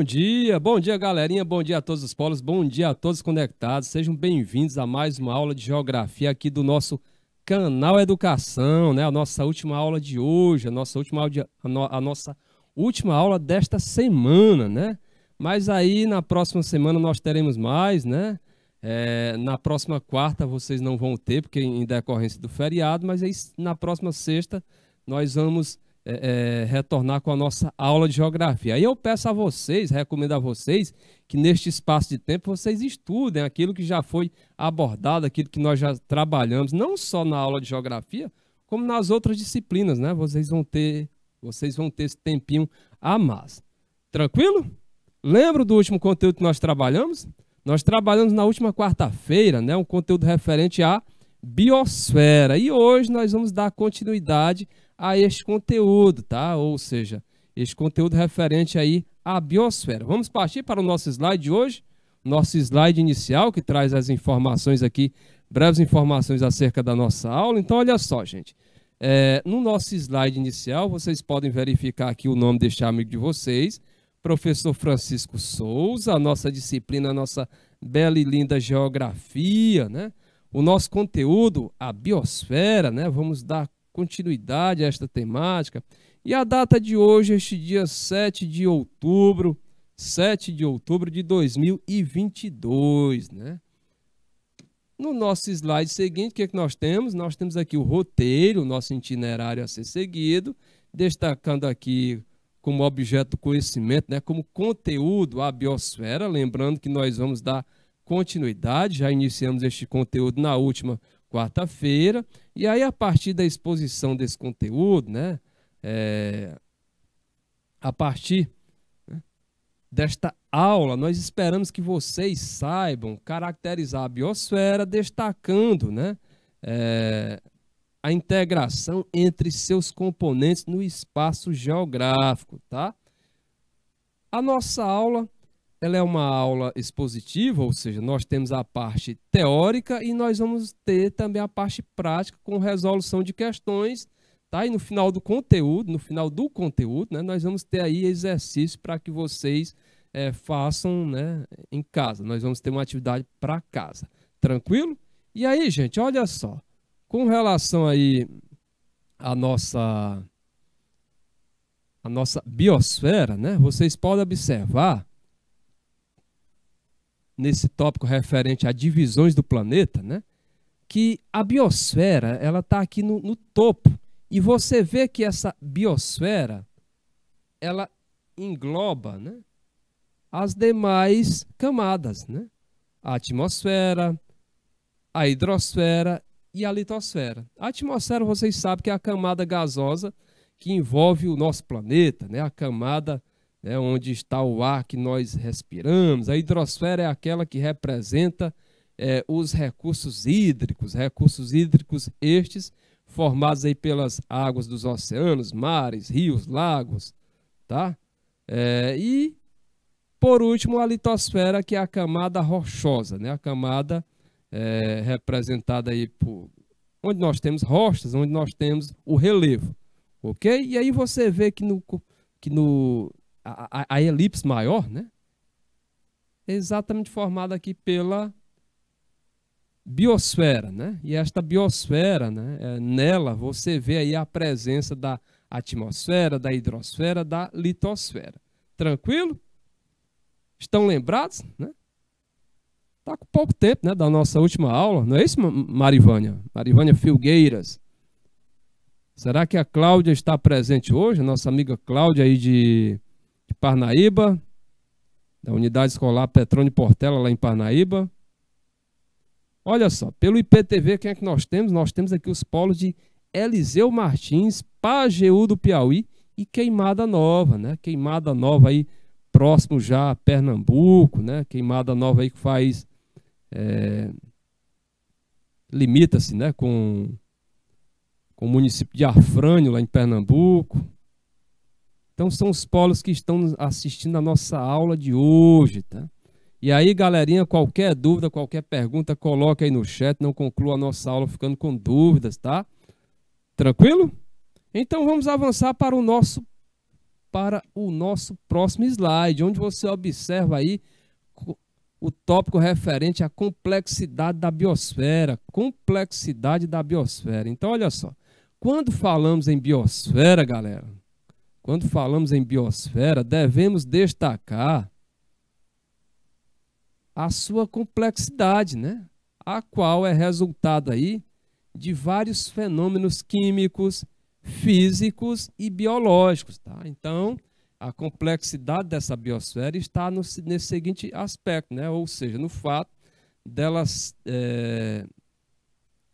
Bom dia, bom dia galerinha, bom dia a todos os polos, bom dia a todos conectados. Sejam bem-vindos a mais uma aula de geografia aqui do nosso canal Educação, né? A nossa última aula de hoje, a nossa última aula, de, a, no, a nossa última aula desta semana, né? Mas aí na próxima semana nós teremos mais, né? É, na próxima quarta vocês não vão ter, porque em decorrência do feriado, mas aí na próxima sexta nós vamos é, é, retornar com a nossa aula de geografia. Aí eu peço a vocês, recomendo a vocês, que neste espaço de tempo vocês estudem aquilo que já foi abordado, aquilo que nós já trabalhamos, não só na aula de geografia, como nas outras disciplinas, né? Vocês vão ter, vocês vão ter esse tempinho a mais. Tranquilo? Lembra do último conteúdo que nós trabalhamos? Nós trabalhamos na última quarta-feira, né, um conteúdo referente à biosfera. E hoje nós vamos dar continuidade a este conteúdo, tá? Ou seja, este conteúdo referente aí à biosfera. Vamos partir para o nosso slide de hoje, nosso slide inicial que traz as informações aqui, breves informações acerca da nossa aula. Então, olha só, gente. É, no nosso slide inicial, vocês podem verificar aqui o nome deste amigo de vocês, professor Francisco Souza, a nossa disciplina, a nossa bela e linda geografia, né? O nosso conteúdo, a biosfera, né? Vamos dar continuidade a esta temática. E a data de hoje, este dia 7 de outubro, 7 de outubro de 2022, né? No nosso slide seguinte, o que, é que nós temos? Nós temos aqui o roteiro, o nosso itinerário a ser seguido, destacando aqui como objeto do conhecimento, né, como conteúdo a biosfera, lembrando que nós vamos dar continuidade, já iniciamos este conteúdo na última quarta-feira. E aí, a partir da exposição desse conteúdo, né, é, a partir né, desta aula, nós esperamos que vocês saibam caracterizar a biosfera, destacando né, é, a integração entre seus componentes no espaço geográfico. Tá? A nossa aula ela é uma aula expositiva, ou seja, nós temos a parte teórica e nós vamos ter também a parte prática com resolução de questões, tá? E no final do conteúdo, no final do conteúdo, né, nós vamos ter aí exercício para que vocês é, façam, né, em casa. Nós vamos ter uma atividade para casa, tranquilo? E aí, gente, olha só, com relação aí à nossa a nossa biosfera, né? Vocês podem observar nesse tópico referente a divisões do planeta, né? que a biosfera ela está aqui no, no topo. E você vê que essa biosfera ela engloba né, as demais camadas, né? a atmosfera, a hidrosfera e a litosfera. A atmosfera, vocês sabem que é a camada gasosa que envolve o nosso planeta, né? a camada né, onde está o ar que nós respiramos. A hidrosfera é aquela que representa é, os recursos hídricos, recursos hídricos estes formados aí pelas águas dos oceanos, mares, rios, lagos, tá? É, e por último a litosfera que é a camada rochosa, né? A camada é, representada aí por onde nós temos rochas, onde nós temos o relevo, ok? E aí você vê que no que no a, a, elipse maior, né? É exatamente formada aqui pela biosfera, né? E esta biosfera, né? É, nela você vê aí a presença da atmosfera, da hidrosfera, da litosfera. Tranquilo? Estão lembrados, né? Tá com pouco tempo, né, da nossa última aula, não é isso, Marivânia? Marivânia Filgueiras. Será que a Cláudia está presente hoje? A nossa amiga Cláudia aí de de Parnaíba, da Unidade Escolar Petrone Portela, lá em Parnaíba. Olha só, pelo IPTV, quem é que nós temos? Nós temos aqui os polos de Eliseu Martins, Pajeú do Piauí e Queimada Nova, né? Queimada Nova aí, próximo já a Pernambuco, né? Queimada Nova aí que faz... É, Limita-se, né? Com, com o município de Afrânio, lá em Pernambuco, então são os polos que estão assistindo a nossa aula de hoje, tá? E aí, galerinha, qualquer dúvida, qualquer pergunta, coloque aí no chat, não conclua a nossa aula ficando com dúvidas, tá? Tranquilo? Então vamos avançar para o nosso para o nosso próximo slide, onde você observa aí o tópico referente à complexidade da biosfera, complexidade da biosfera. Então olha só, quando falamos em biosfera, galera, quando falamos em biosfera, devemos destacar a sua complexidade, né? a qual é resultado aí de vários fenômenos químicos, físicos e biológicos. Tá? Então, a complexidade dessa biosfera está no, nesse seguinte aspecto, né? ou seja, no fato delas é, eh,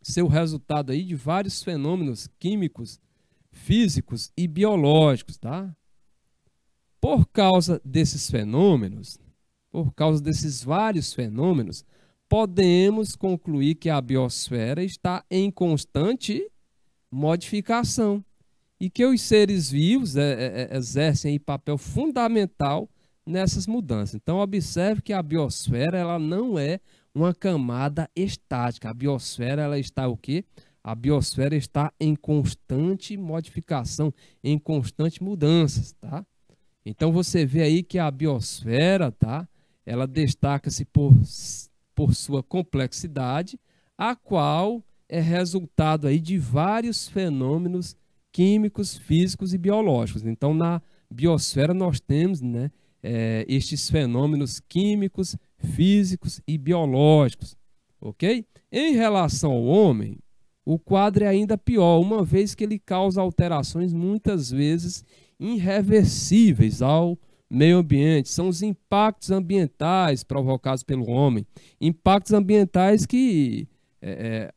ser o resultado aí de vários fenômenos químicos, físicos e biológicos, tá? Por causa desses fenômenos, por causa desses vários fenômenos, podemos concluir que a biosfera está em constante modificação e que os seres vivos é, é, é, exercem papel fundamental nessas mudanças. Então observe que a biosfera ela não é uma camada estática. A biosfera ela está o quê? A biosfera está em constante modificação, em constante mudanças, tá? Então você vê aí que a biosfera, tá? Ela destaca-se por, por sua complexidade, a qual é resultado aí de vários fenômenos químicos, físicos e biológicos. Então na biosfera nós temos, né, é, estes fenômenos químicos, físicos e biológicos, ok? Em relação ao homem, o quadro é ainda pior, uma vez que ele causa alterações muitas vezes irreversíveis ao meio ambiente. São os impactos ambientais provocados pelo homem. Impactos ambientais que é, é,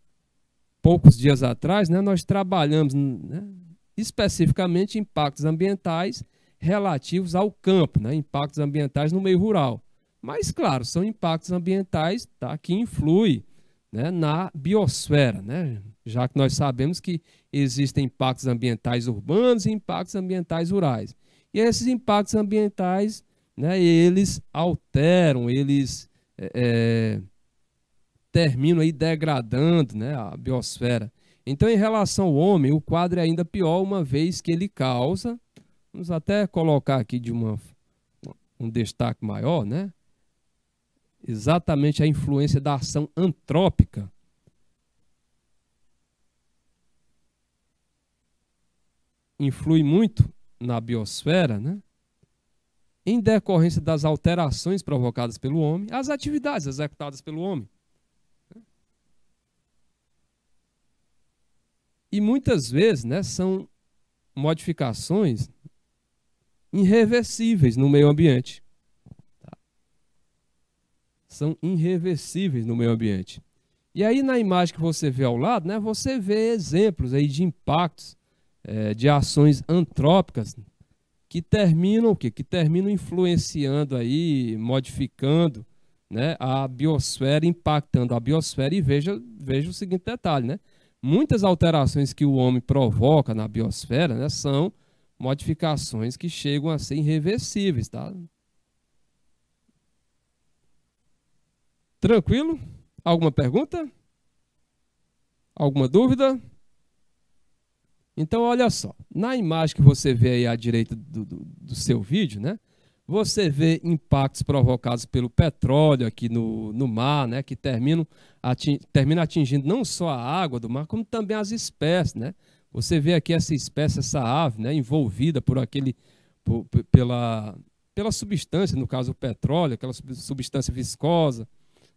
poucos dias atrás né, nós trabalhamos né, especificamente impactos ambientais relativos ao campo, né, impactos ambientais no meio rural. Mas, claro, são impactos ambientais tá, que influem né, na biosfera, né? já que nós sabemos que existem impactos ambientais urbanos e impactos ambientais rurais. E esses impactos ambientais, né, eles alteram, eles é, é, terminam aí degradando né, a biosfera. Então, em relação ao homem, o quadro é ainda pior, uma vez que ele causa, vamos até colocar aqui de uma, um destaque maior, né? exatamente a influência da ação antrópica influi muito na biosfera, né? em decorrência das alterações provocadas pelo homem, as atividades executadas pelo homem. E muitas vezes né, são modificações irreversíveis no meio ambiente. Tá? São irreversíveis no meio ambiente. E aí na imagem que você vê ao lado, né, você vê exemplos aí de impactos é, de ações antrópicas que terminam o quê? Que terminam influenciando aí, modificando né, a biosfera, impactando a biosfera. E veja, veja o seguinte detalhe, né? Muitas alterações que o homem provoca na biosfera né, são modificações que chegam a ser irreversíveis, tá? Tranquilo? Alguma pergunta? Alguma dúvida? Então, olha só, na imagem que você vê aí à direita do, do, do seu vídeo, né? Você vê impactos provocados pelo petróleo aqui no, no mar, né? Que terminam termina atingindo não só a água do mar, como também as espécies, né? Você vê aqui essa espécie, essa ave, né? Envolvida por aquele, por, pela, pela substância, no caso o petróleo, aquela substância viscosa,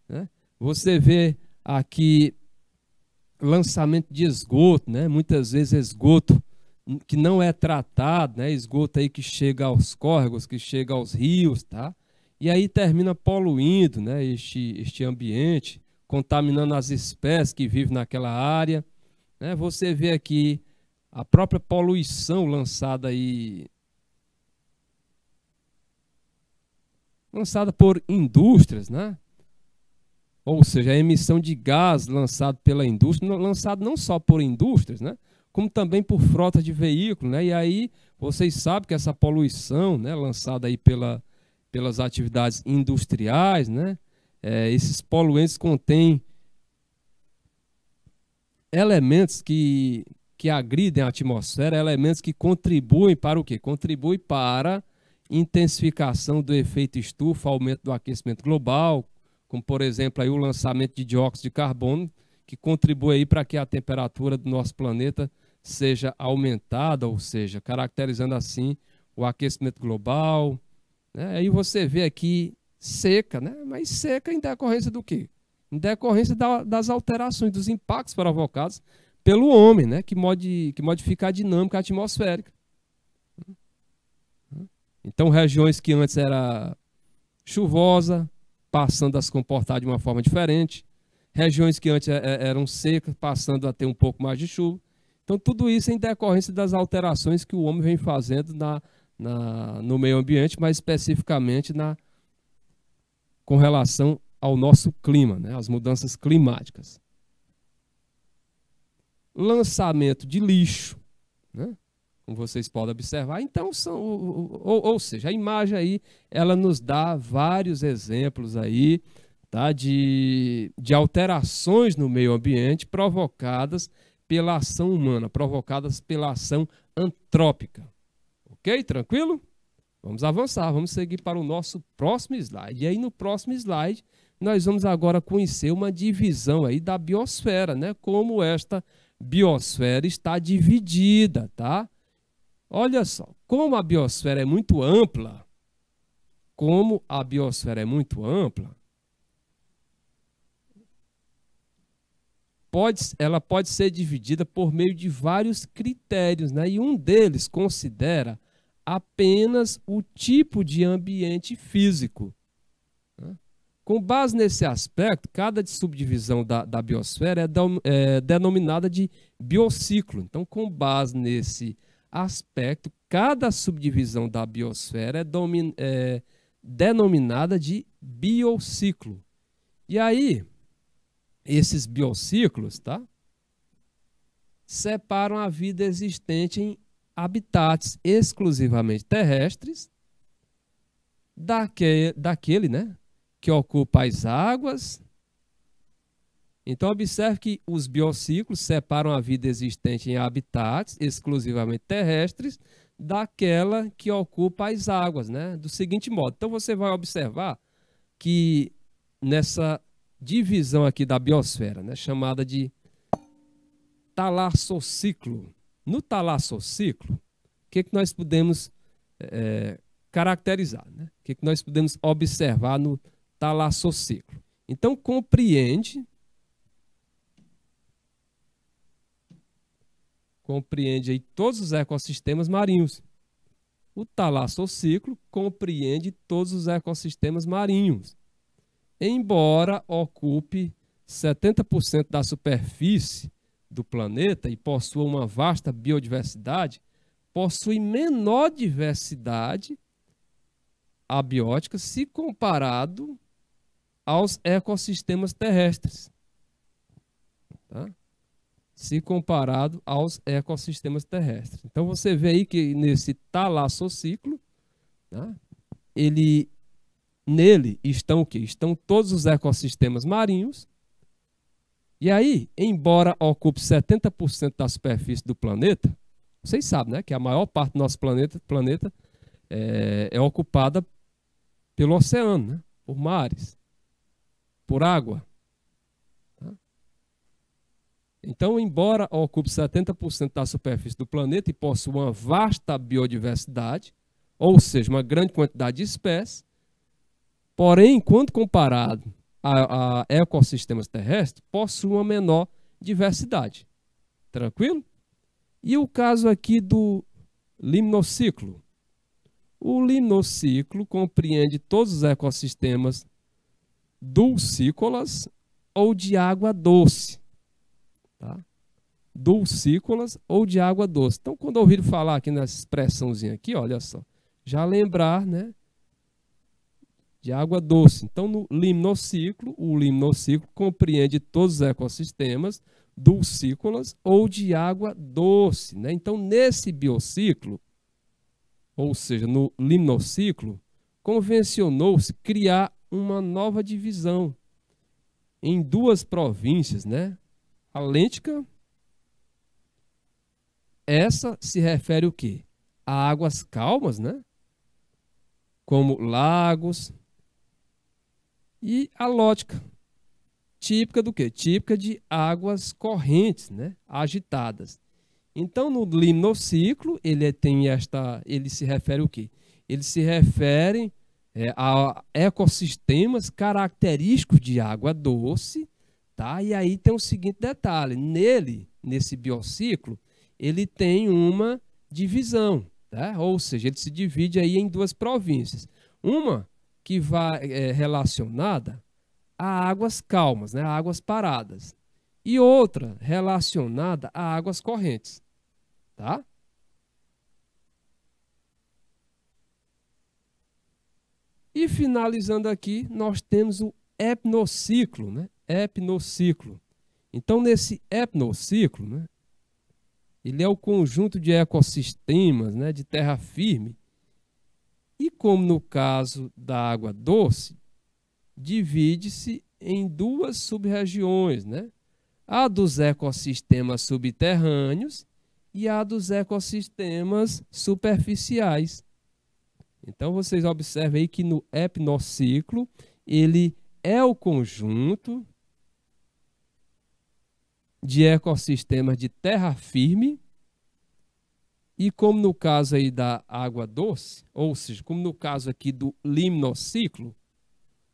né? Você vê aqui lançamento de esgoto, né? muitas vezes esgoto que não é tratado, né? esgoto aí que chega aos córregos, que chega aos rios, tá? e aí termina poluindo né? este, este ambiente, contaminando as espécies que vivem naquela área. Né? Você vê aqui a própria poluição lançada aí lançada por indústrias, né? ou seja, a emissão de gás lançado pela indústria, lançado não só por indústrias, né, como também por frotas de veículos, né, e aí vocês sabem que essa poluição, né, lançada aí pela, pelas atividades industriais, né, é, esses poluentes contêm elementos que, que agridem a atmosfera, elementos que contribuem para o quê? Contribuem para intensificação do efeito estufa, aumento do aquecimento global, como por exemplo aí o lançamento de dióxido de carbono, que contribui aí para que a temperatura do nosso planeta seja aumentada, ou seja, caracterizando assim o aquecimento global. Né? Aí você vê aqui seca, né? mas seca em decorrência do quê? Em decorrência da, das alterações, dos impactos provocados pelo homem, né? que, modi, que modifica a dinâmica atmosférica. Então, regiões que antes era chuvosa, passando a se comportar de uma forma diferente, regiões que antes é, é, eram secas passando a ter um pouco mais de chuva. Então, tudo isso em decorrência das alterações que o homem vem fazendo na, na, no meio ambiente, mas especificamente na, com relação ao nosso clima, né? as mudanças climáticas. Lançamento de lixo. Né? como vocês podem observar. Então, são, ou, ou seja, a imagem aí, ela nos dá vários exemplos aí, tá? De, de alterações no meio ambiente provocadas pela ação humana, provocadas pela ação antrópica. Ok? Tranquilo? Vamos avançar, vamos seguir para o nosso próximo slide. E aí, no próximo slide, nós vamos agora conhecer uma divisão aí da biosfera, né? Como esta biosfera está dividida, tá? Olha só, como a biosfera é muito ampla, como a biosfera é muito ampla, pode, ela pode ser dividida por meio de vários critérios, né? e um deles considera apenas o tipo de ambiente físico. Né? Com base nesse aspecto, cada subdivisão da, da biosfera é, é denominada de biociclo. Então, com base nesse aspecto, aspecto, cada subdivisão da biosfera é, é denominada de biociclo. E aí, esses biociclos, tá? Separam a vida existente em habitats exclusivamente terrestres daquele, daquele né, que ocupa as águas, então, observe que os biociclos separam a vida existente em habitats exclusivamente terrestres daquela que ocupa as águas, né? do seguinte modo. Então, você vai observar que nessa divisão aqui da biosfera, né? chamada de talassociclo. No talassociclo, o que, é que nós podemos é, caracterizar? Né? O que, é que nós podemos observar no talassociclo? Então, compreende compreende aí todos os ecossistemas marinhos. O talassociclo compreende todos os ecossistemas marinhos. Embora ocupe 70% da superfície do planeta e possua uma vasta biodiversidade, possui menor diversidade abiótica se comparado aos ecossistemas terrestres. Tá? se comparado aos ecossistemas terrestres. Então você vê aí que nesse talassociclo, né, ele, nele estão o quê? Estão todos os ecossistemas marinhos. E aí, embora ocupe 70% da superfície do planeta, vocês sabem né, que a maior parte do nosso planeta, planeta é, é ocupada pelo oceano, né, por mares, por água. Então, embora ocupe 70% da superfície do planeta e possua uma vasta biodiversidade, ou seja, uma grande quantidade de espécies, porém, quando comparado a, a ecossistemas terrestres, possui uma menor diversidade. Tranquilo? E o caso aqui do limnociclo. O limnociclo compreende todos os ecossistemas dulcícolas ou de água doce tá? dulcícolas ou de água doce. Então, quando ouvir falar aqui nessa expressãozinha aqui, olha só, já lembrar, né, de água doce. Então, no limnociclo, o limnociclo compreende todos os ecossistemas dulcícolas ou de água doce, né? Então, nesse biociclo, ou seja, no limnociclo, convencionou-se criar uma nova divisão em duas províncias, né? a lêntica, essa se refere o quê? A águas calmas, né? Como lagos. E a lótica, típica do quê? Típica de águas correntes, né? Agitadas. Então, no limnociclo, ele é, tem esta, ele se refere o quê? Ele se refere é, a ecossistemas característicos de água doce Tá? E aí tem o seguinte detalhe: nele, nesse biociclo, ele tem uma divisão, tá? ou seja, ele se divide aí em duas províncias. Uma que vai é, relacionada a águas calmas, né? a águas paradas, e outra relacionada a águas correntes. Tá? E finalizando aqui, nós temos o hepnociclo, né? epnociclo. Então, nesse epnociclo, né, ele é o conjunto de ecossistemas né, de terra firme. E como no caso da água doce, divide-se em duas sub-regiões, né? a dos ecossistemas subterrâneos e a dos ecossistemas superficiais. Então vocês observem aí que no epnociclo ele é o conjunto de ecossistemas de terra firme e como no caso aí da água doce, ou seja, como no caso aqui do limnociclo, o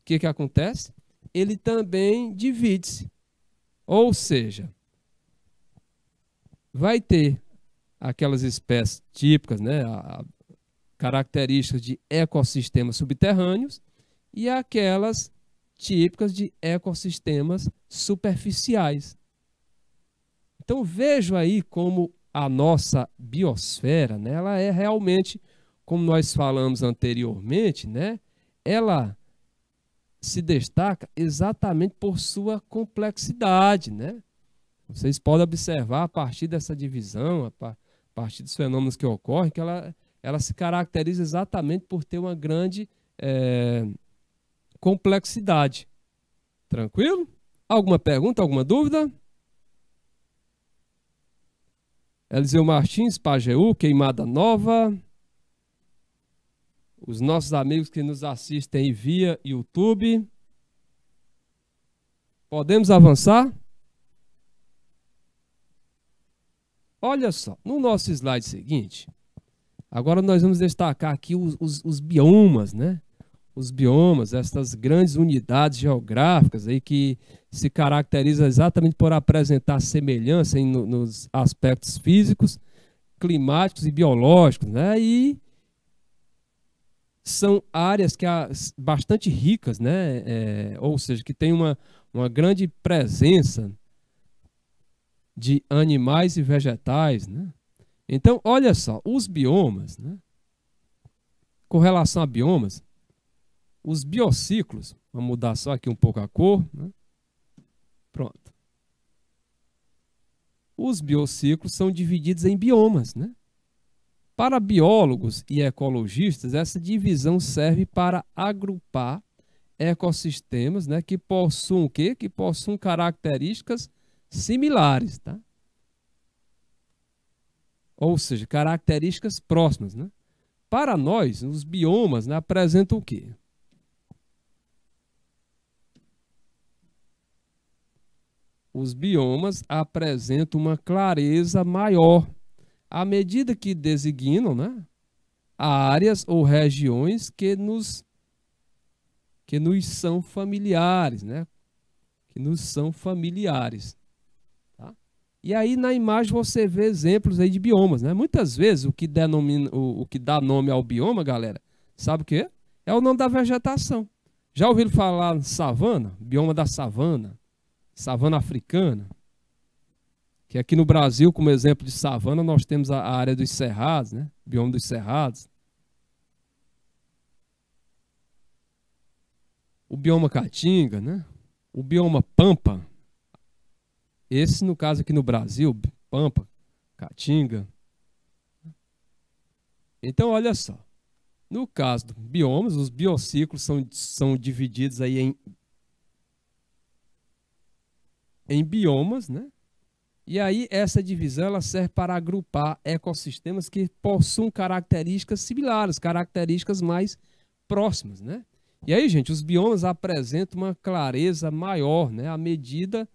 que, que acontece? Ele também divide-se. Ou seja, vai ter aquelas espécies típicas, né, características de ecossistemas subterrâneos e aquelas típicas de ecossistemas superficiais. Então vejo aí como a nossa biosfera, né, ela é realmente, como nós falamos anteriormente, né, ela se destaca exatamente por sua complexidade, né? Vocês podem observar a partir dessa divisão, a partir dos fenômenos que ocorrem, que ela, ela se caracteriza exatamente por ter uma grande é, complexidade. Tranquilo? Alguma pergunta, alguma dúvida? Eliseu Martins, Pajeú, Queimada Nova. Os nossos amigos que nos assistem via YouTube. Podemos avançar? Olha só, no nosso slide seguinte, agora nós vamos destacar aqui os, os, os biomas, né? os biomas, essas grandes unidades geográficas aí que se caracterizam exatamente por apresentar semelhança em, no, nos aspectos físicos, climáticos e biológicos, né? E são áreas que são bastante ricas, né? É, ou seja, que tem uma, uma grande presença de animais e vegetais, né? Então, olha só, os biomas, né? Com relação a biomas, os biociclos. Vamos mudar só aqui um pouco a cor. Né? Pronto. Os biociclos são divididos em biomas. Né? Para biólogos e ecologistas, essa divisão serve para agrupar ecossistemas né, que possuem o quê? Que possuem características similares, tá? Ou seja, características próximas, né? Para nós, os biomas né, apresentam o quê? os biomas apresentam uma clareza maior à medida que designam né, áreas ou regiões que nos, que nos são familiares, né? que nos são familiares. Tá? E aí na imagem você vê exemplos aí de biomas. Né? Muitas vezes o que, denomina, o, o que dá nome ao bioma, galera, sabe o que é? o nome da vegetação. Já ouviram falar savana? Bioma da savana? savana africana, que aqui no Brasil, como exemplo de savana, nós temos a área dos cerrados, né? O bioma dos cerrados. O bioma caatinga, né? O bioma pampa. Esse, no caso aqui no Brasil, pampa, caatinga. Então, olha só. No caso dos biomas, os biociclos são, são divididos aí em em biomas, né? E aí essa divisão ela serve para agrupar ecossistemas que possuem características similares, características mais próximas, né? E aí, gente, os biomas apresentam uma clareza maior, né, à medida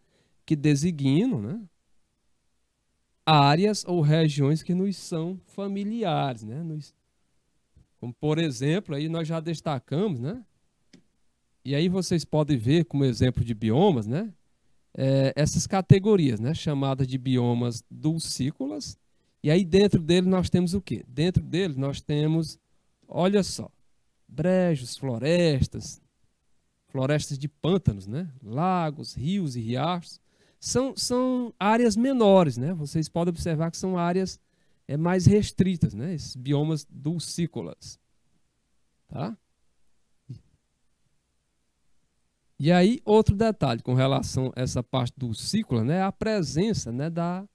que designam, né, áreas ou regiões que nos são familiares, né? Nos... Como por exemplo, aí nós já destacamos, né? E aí vocês podem ver como exemplo de biomas, né? é, essas categorias, né, chamadas de biomas dulcícolas. E aí dentro dele nós temos o quê? Dentro dele nós temos, olha só, brejos, florestas, florestas de pântanos, né? lagos, rios e riachos. São, são áreas menores, né? Vocês podem observar que são áreas é, mais restritas, né? Esses biomas dulcícolas. Tá? E aí, outro detalhe com relação a essa parte do ciclo, né, a presença né, da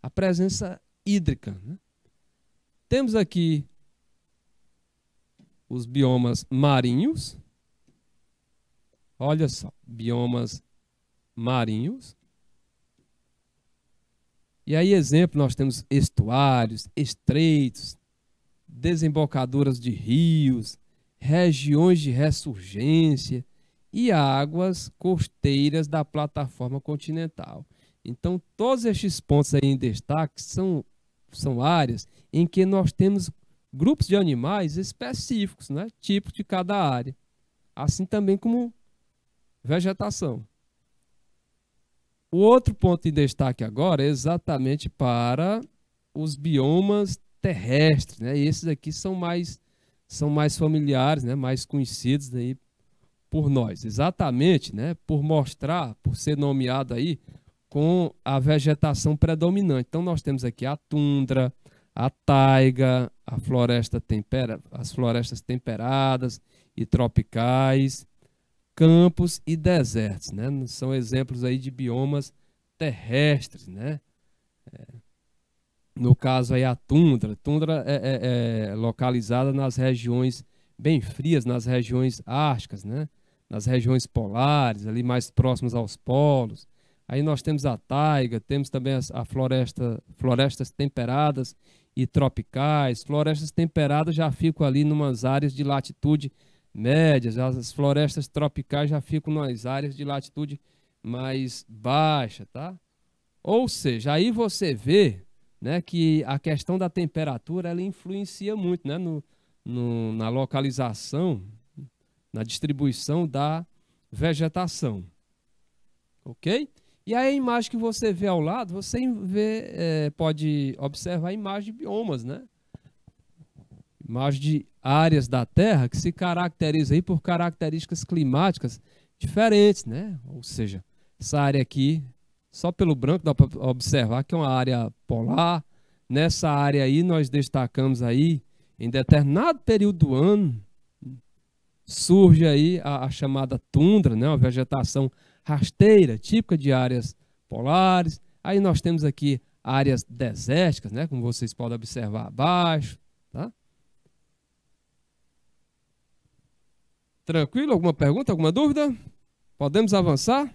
a presença hídrica. Né? Temos aqui os biomas marinhos. Olha só, biomas marinhos. E aí, exemplo, nós temos estuários, estreitos, desembocadoras de rios, regiões de ressurgência, e águas costeiras da plataforma continental. Então, todos estes pontos aí em destaque são, são áreas em que nós temos grupos de animais específicos, né? tipos de cada área. Assim também como vegetação. O outro ponto em destaque agora é exatamente para os biomas terrestres. Né? E esses aqui são mais, são mais familiares, né? mais conhecidos né? por nós, exatamente, né, por mostrar, por ser nomeado aí com a vegetação predominante. Então nós temos aqui a tundra, a taiga, a floresta tempera, as florestas temperadas e tropicais, campos e desertos, né? São exemplos aí de biomas terrestres, né? É. No caso aí a tundra, tundra é, é, é localizada nas regiões bem frias, nas regiões árticas, né? nas regiões polares, ali mais próximas aos polos. Aí nós temos a taiga, temos também as, a floresta, florestas temperadas e tropicais. Florestas temperadas já ficam ali numas áreas de latitude médias, as florestas tropicais já ficam nas áreas de latitude mais baixa, tá? Ou seja, aí você vê, né, que a questão da temperatura ela influencia muito, né, no, no na localização na distribuição da vegetação. Ok? E aí a imagem que você vê ao lado, você vê, é, pode observar a imagem de biomas, né? Imagem de áreas da Terra que se caracterizam aí por características climáticas diferentes, né? Ou seja, essa área aqui, só pelo branco dá para observar que é uma área polar. Nessa área aí nós destacamos aí, em determinado período do ano, surge aí a, a chamada tundra, né? uma vegetação rasteira, típica de áreas polares. Aí nós temos aqui áreas desérticas, né? como vocês podem observar abaixo. Tá? Tranquilo? Alguma pergunta, alguma dúvida? Podemos avançar?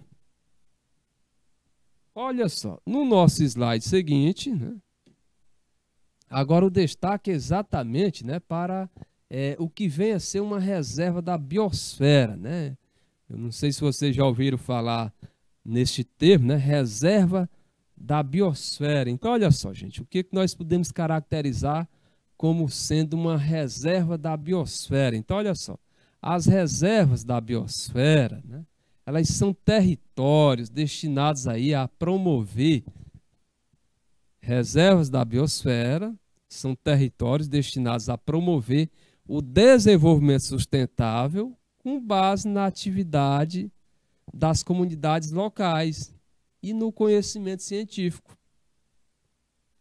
Olha só, no nosso slide seguinte, né? agora o destaque exatamente né, para é, o que vem a ser uma reserva da biosfera, né? Eu não sei se vocês já ouviram falar neste termo, né? Reserva da biosfera. Então, olha só, gente, o que, que nós podemos caracterizar como sendo uma reserva da biosfera? Então, olha só, as reservas da biosfera, né? Elas são territórios destinados aí a promover reservas da biosfera, são territórios destinados a promover o desenvolvimento sustentável com base na atividade das comunidades locais e no conhecimento científico.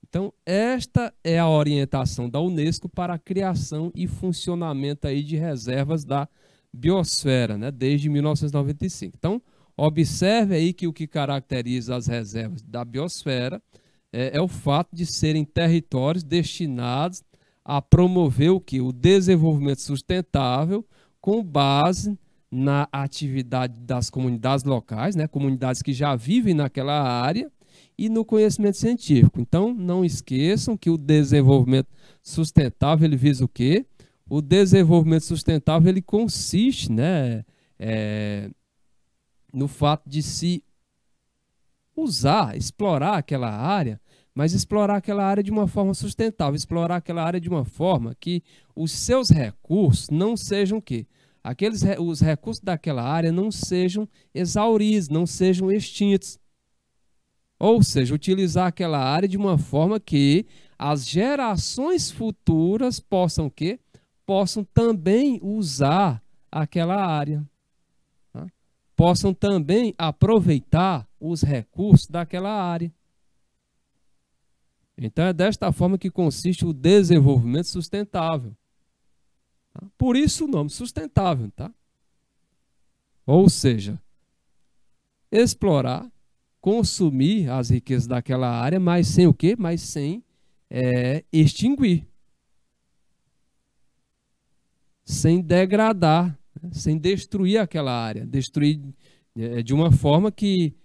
Então, esta é a orientação da Unesco para a criação e funcionamento aí de reservas da biosfera, né, desde 1995. Então, observe aí que o que caracteriza as reservas da biosfera é, é o fato de serem territórios destinados a promover o que? O desenvolvimento sustentável com base na atividade das comunidades locais, né? comunidades que já vivem naquela área e no conhecimento científico. Então, não esqueçam que o desenvolvimento sustentável ele visa o quê? O desenvolvimento sustentável ele consiste né, é, no fato de se usar, explorar aquela área mas explorar aquela área de uma forma sustentável, explorar aquela área de uma forma que os seus recursos não sejam o quê? Aqueles, os recursos daquela área não sejam exauridos, não sejam extintos. Ou seja, utilizar aquela área de uma forma que as gerações futuras possam que possam também usar aquela área, tá? possam também aproveitar os recursos daquela área. Então é desta forma que consiste o desenvolvimento sustentável. Tá? Por isso o nome sustentável, tá? Ou seja, explorar, consumir as riquezas daquela área, mas sem o quê? Mas sem é, extinguir. Sem degradar, né? sem destruir aquela área. Destruir é, de uma forma que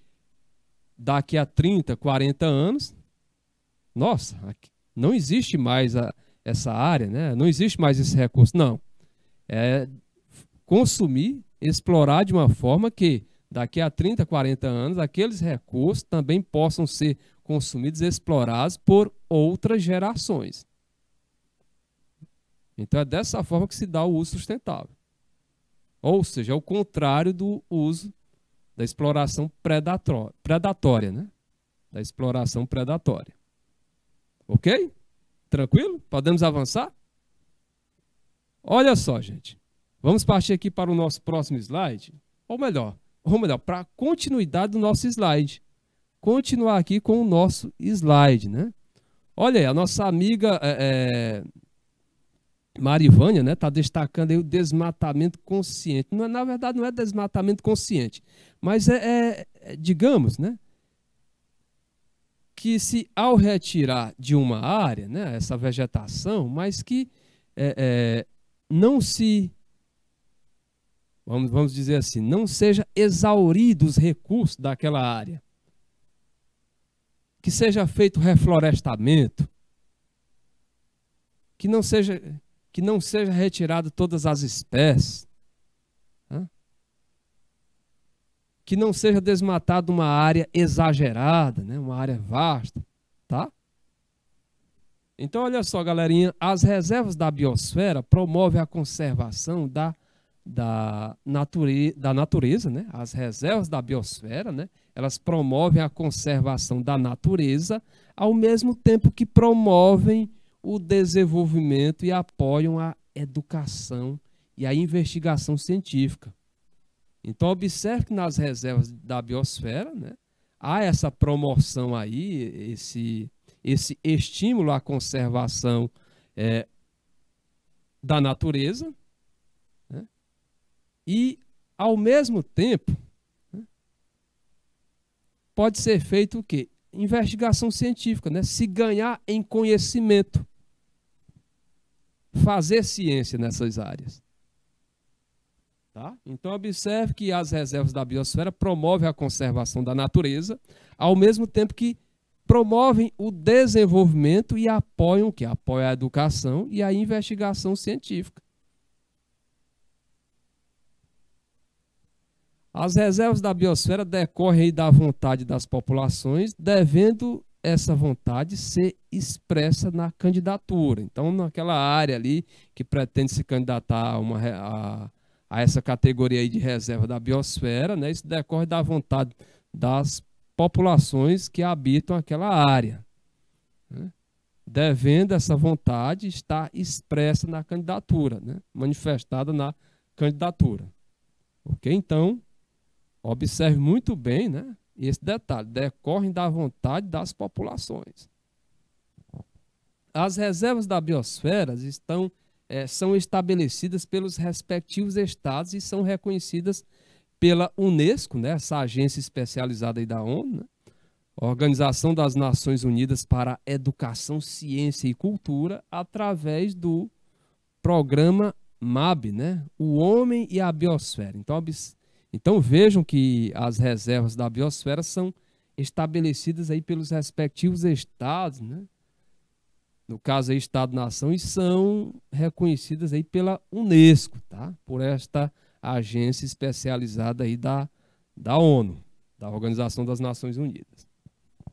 daqui a 30, 40 anos, nossa, não existe mais a, essa área, né? não existe mais esse recurso. Não. É consumir, explorar de uma forma que daqui a 30, 40 anos, aqueles recursos também possam ser consumidos e explorados por outras gerações. Então é dessa forma que se dá o uso sustentável. Ou seja, é o contrário do uso da exploração predatória, né? Da exploração predatória. Ok? Tranquilo? Podemos avançar? Olha só, gente. Vamos partir aqui para o nosso próximo slide. Ou melhor, ou melhor, para a continuidade do nosso slide. Continuar aqui com o nosso slide, né? Olha aí, a nossa amiga é, é Marivânia né, está destacando aí o desmatamento consciente. Não, é, na verdade, não é desmatamento consciente, mas é, é, é digamos, né, que se ao retirar de uma área, né, essa vegetação, mas que é, é, não se, vamos, vamos dizer assim, não seja exaurido os recursos daquela área. Que seja feito reflorestamento, que não seja, que não seja retirado todas as espécies, que não seja desmatada uma área exagerada, né? uma área vasta, tá? Então, olha só, galerinha, as reservas da biosfera promovem a conservação da, da, nature, da natureza, né? As reservas da biosfera, né? Elas promovem a conservação da natureza, ao mesmo tempo que promovem o desenvolvimento e apoiam a educação e a investigação científica. Então, observe que nas reservas da biosfera né, há essa promoção aí, esse, esse estímulo à conservação é, da natureza. Né, e, ao mesmo tempo, né, pode ser feito o quê? Investigação científica, né? se ganhar em conhecimento. Fazer ciência nessas áreas. Tá? Então, observe que as reservas da biosfera promovem a conservação da natureza, ao mesmo tempo que promovem o desenvolvimento e apoiam que apoia a educação e a investigação científica. As reservas da biosfera decorrem da vontade das populações, devendo essa vontade ser expressa na candidatura. Então, naquela área ali que pretende se candidatar a uma, a, a essa categoria aí de reserva da biosfera, né? Isso decorre da vontade das populações que habitam aquela área. Né? Devendo essa vontade estar expressa na candidatura, né? manifestada na candidatura. Ok? Então, observe muito bem né? esse detalhe: Decorre da vontade das populações. As reservas da biosfera estão é, são estabelecidas pelos respectivos estados e são reconhecidas pela Unesco, né, essa agência especializada da ONU, né? Organização das Nações Unidas para Educação, Ciência e Cultura, através do programa MAB, né? O Homem e a Biosfera. Então, então vejam que as reservas da biosfera são estabelecidas aí pelos respectivos estados, né? no caso aí Estado-nação, e são reconhecidas aí pela Unesco, tá? Por esta agência especializada aí da, da ONU, da Organização das Nações Unidas.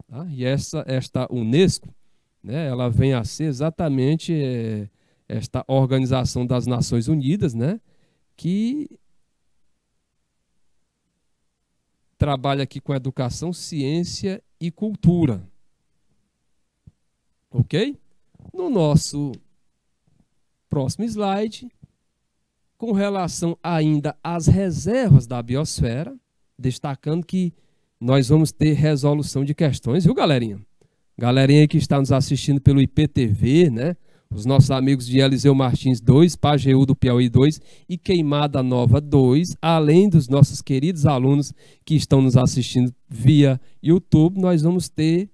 Tá? E essa, esta Unesco, né, ela vem a ser exatamente é, esta Organização das Nações Unidas, né? Que trabalha aqui com educação, ciência e cultura. Ok? no nosso próximo slide, com relação ainda às reservas da biosfera, destacando que nós vamos ter resolução de questões, viu, galerinha? Galerinha que está nos assistindo pelo IPTV, né? Os nossos amigos de Eliseu Martins 2, Pajeú do Piauí 2 e Queimada Nova 2, além dos nossos queridos alunos que estão nos assistindo via YouTube, nós vamos ter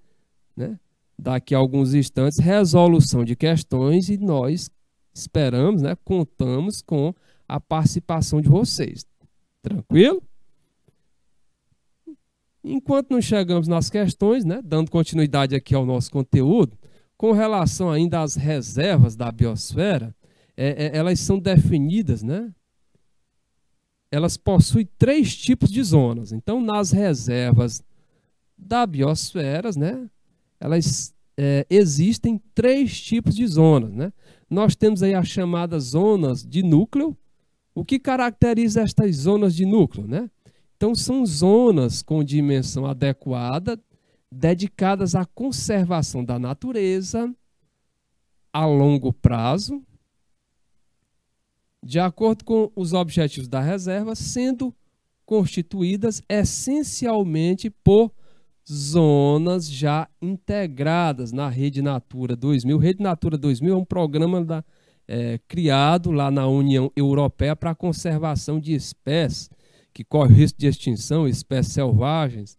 né, daqui a alguns instantes, resolução de questões e nós esperamos, né, contamos com a participação de vocês. Tranquilo? Enquanto não chegamos nas questões, né, dando continuidade aqui ao nosso conteúdo, com relação ainda às reservas da biosfera, é, é, elas são definidas, né? Elas possuem três tipos de zonas. Então, nas reservas da biosfera, né, elas é, existem três tipos de zonas. Né? Nós temos aí as chamadas zonas de núcleo. O que caracteriza estas zonas de núcleo? Né? Então, são zonas com dimensão adequada, dedicadas à conservação da natureza a longo prazo, de acordo com os objetivos da reserva, sendo constituídas essencialmente por zonas já integradas na Rede Natura 2000. Rede Natura 2000 é um programa da, é, criado lá na União Europeia para a conservação de espécies que correm risco de extinção, espécies selvagens,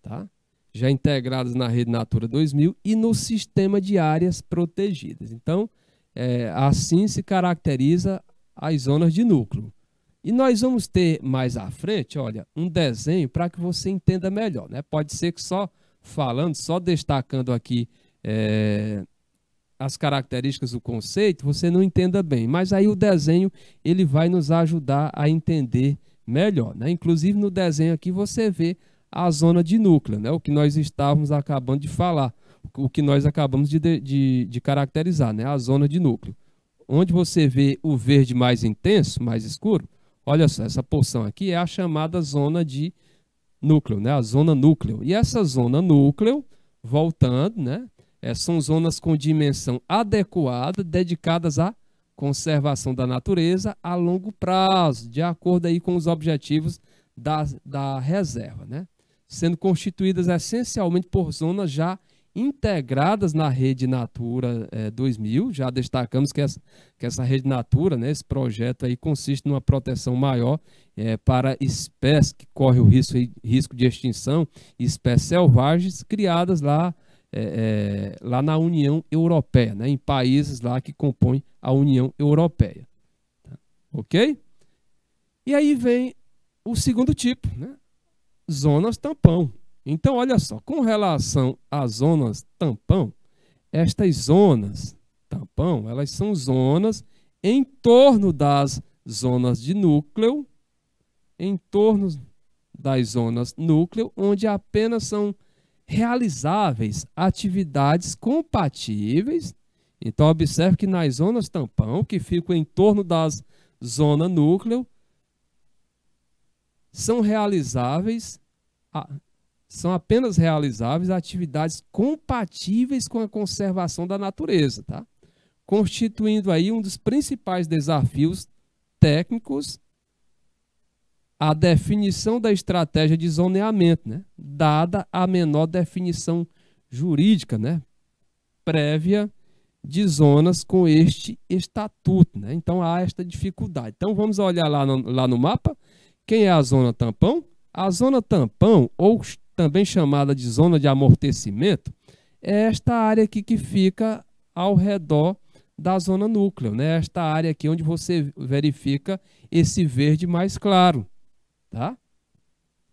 tá? já integradas na Rede Natura 2000 e no sistema de áreas protegidas. Então, é, assim se caracteriza as zonas de núcleo, e nós vamos ter mais à frente, olha, um desenho para que você entenda melhor. Né? Pode ser que só falando, só destacando aqui é, as características do conceito, você não entenda bem. Mas aí o desenho ele vai nos ajudar a entender melhor. Né? Inclusive no desenho aqui você vê a zona de núcleo, né? o que nós estávamos acabando de falar, o que nós acabamos de, de, de caracterizar, né? a zona de núcleo. Onde você vê o verde mais intenso, mais escuro, Olha só, essa porção aqui é a chamada zona de núcleo, né? A zona núcleo. E essa zona núcleo, voltando, né? É, são zonas com dimensão adequada, dedicadas à conservação da natureza a longo prazo, de acordo aí com os objetivos da, da reserva, né? Sendo constituídas essencialmente por zonas já integradas na rede Natura é, 2000. Já destacamos que essa, que essa rede Natura, né, esse projeto aí consiste numa proteção maior é, para espécies que correm o risco, risco de extinção, espécies selvagens criadas lá, é, é, lá na União Europeia, né, em países lá que compõem a União Europeia. Tá? Ok? E aí vem o segundo tipo, né? Zonas tampão. Então, olha só, com relação às zonas tampão, estas zonas tampão, elas são zonas em torno das zonas de núcleo, em torno das zonas núcleo, onde apenas são realizáveis atividades compatíveis. Então, observe que nas zonas tampão, que ficam em torno das zonas núcleo, são realizáveis são apenas realizáveis atividades compatíveis com a conservação da natureza, tá? constituindo aí um dos principais desafios técnicos a definição da estratégia de zoneamento, né? dada a menor definição jurídica né? prévia de zonas com este estatuto. Né? Então há esta dificuldade. Então vamos olhar lá no, lá no mapa. Quem é a zona tampão? A zona tampão ou também chamada de zona de amortecimento, é esta área aqui que fica ao redor da zona núcleo, né? Esta área aqui onde você verifica esse verde mais claro, tá?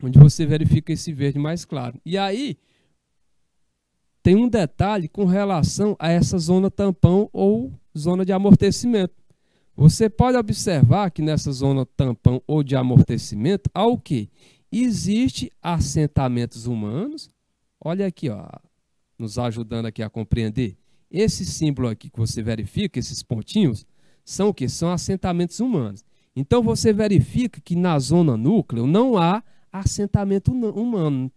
Onde você verifica esse verde mais claro. E aí tem um detalhe com relação a essa zona tampão ou zona de amortecimento. Você pode observar que nessa zona tampão ou de amortecimento há o quê? Existem assentamentos humanos. Olha aqui, ó, nos ajudando aqui a compreender. Esse símbolo aqui que você verifica, esses pontinhos, são o que? São assentamentos humanos. Então você verifica que na zona núcleo não há assentamento humano.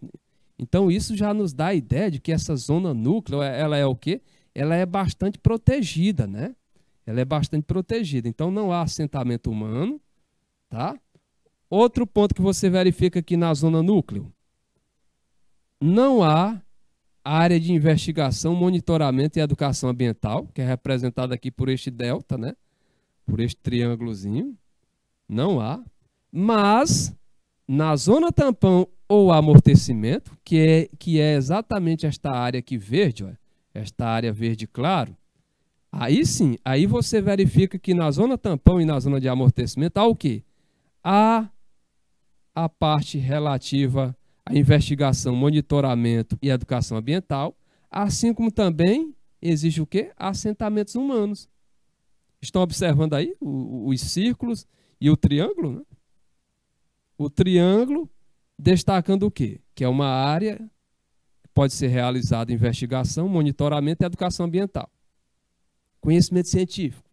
Então isso já nos dá a ideia de que essa zona núcleo, é, ela é o quê? Ela é bastante protegida, né? Ela é bastante protegida. Então não há assentamento humano, tá? Outro ponto que você verifica aqui na zona núcleo: não há área de investigação, monitoramento e educação ambiental, que é representada aqui por este delta, né? Por este triângulozinho. Não há. Mas na zona tampão ou amortecimento, que é, que é exatamente esta área aqui verde, ó, esta área verde claro, aí sim, aí você verifica que na zona tampão e na zona de amortecimento há o quê? Há a parte relativa à investigação, monitoramento e educação ambiental, assim como também exige o quê? Assentamentos humanos. Estão observando aí os círculos e o triângulo? Né? O triângulo destacando o quê? Que é uma área que pode ser realizada investigação, monitoramento e educação ambiental. Conhecimento científico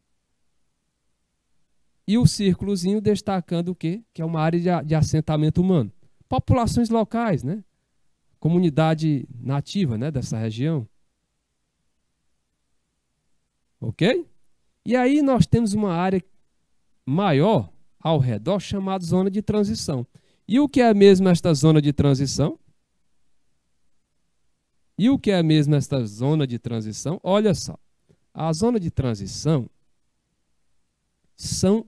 e o círculozinho destacando o quê? Que é uma área de, de assentamento humano. Populações locais, né? Comunidade nativa né? dessa região. Ok? E aí nós temos uma área maior ao redor chamada zona de transição. E o que é mesmo esta zona de transição? E o que é mesmo esta zona de transição? Olha só. A zona de transição são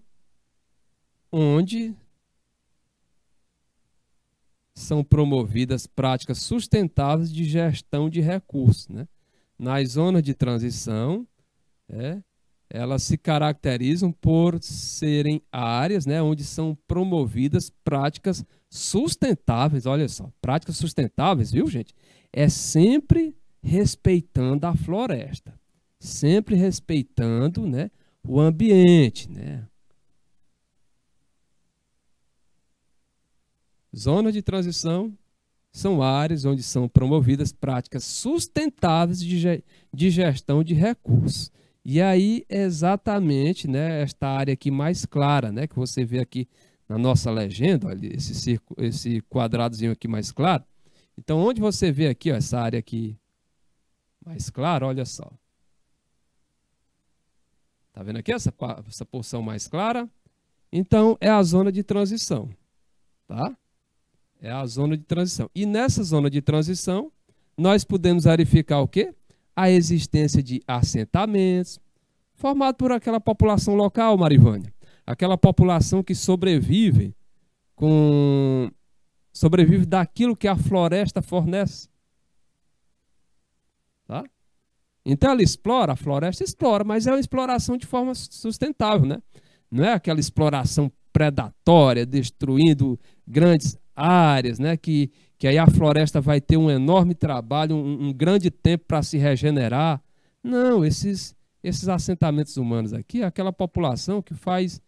onde são promovidas práticas sustentáveis de gestão de recursos. Né? Nas zonas de transição, é, elas se caracterizam por serem áreas né, onde são promovidas práticas sustentáveis. Olha só, práticas sustentáveis, viu, gente? É sempre respeitando a floresta, sempre respeitando né, o ambiente, né? Zonas de transição são áreas onde são promovidas práticas sustentáveis de gestão de recursos. E aí, exatamente, né, esta área aqui mais clara, né, que você vê aqui na nossa legenda, olha, esse, circo, esse quadradozinho aqui mais claro. Então, onde você vê aqui, ó, essa área aqui mais clara, olha só. Tá vendo aqui essa, essa porção mais clara? Então, é a zona de transição, tá? É a zona de transição. E nessa zona de transição, nós podemos verificar o quê? A existência de assentamentos, formado por aquela população local, Marivânia. Aquela população que sobrevive com sobrevive daquilo que a floresta fornece. Tá? Então ela explora, a floresta explora, mas é uma exploração de forma sustentável, né? Não é aquela exploração predatória, destruindo grandes áreas, né? Que, que aí a floresta vai ter um enorme trabalho, um, um grande tempo para se regenerar. Não, esses, esses assentamentos humanos aqui, aquela população que faz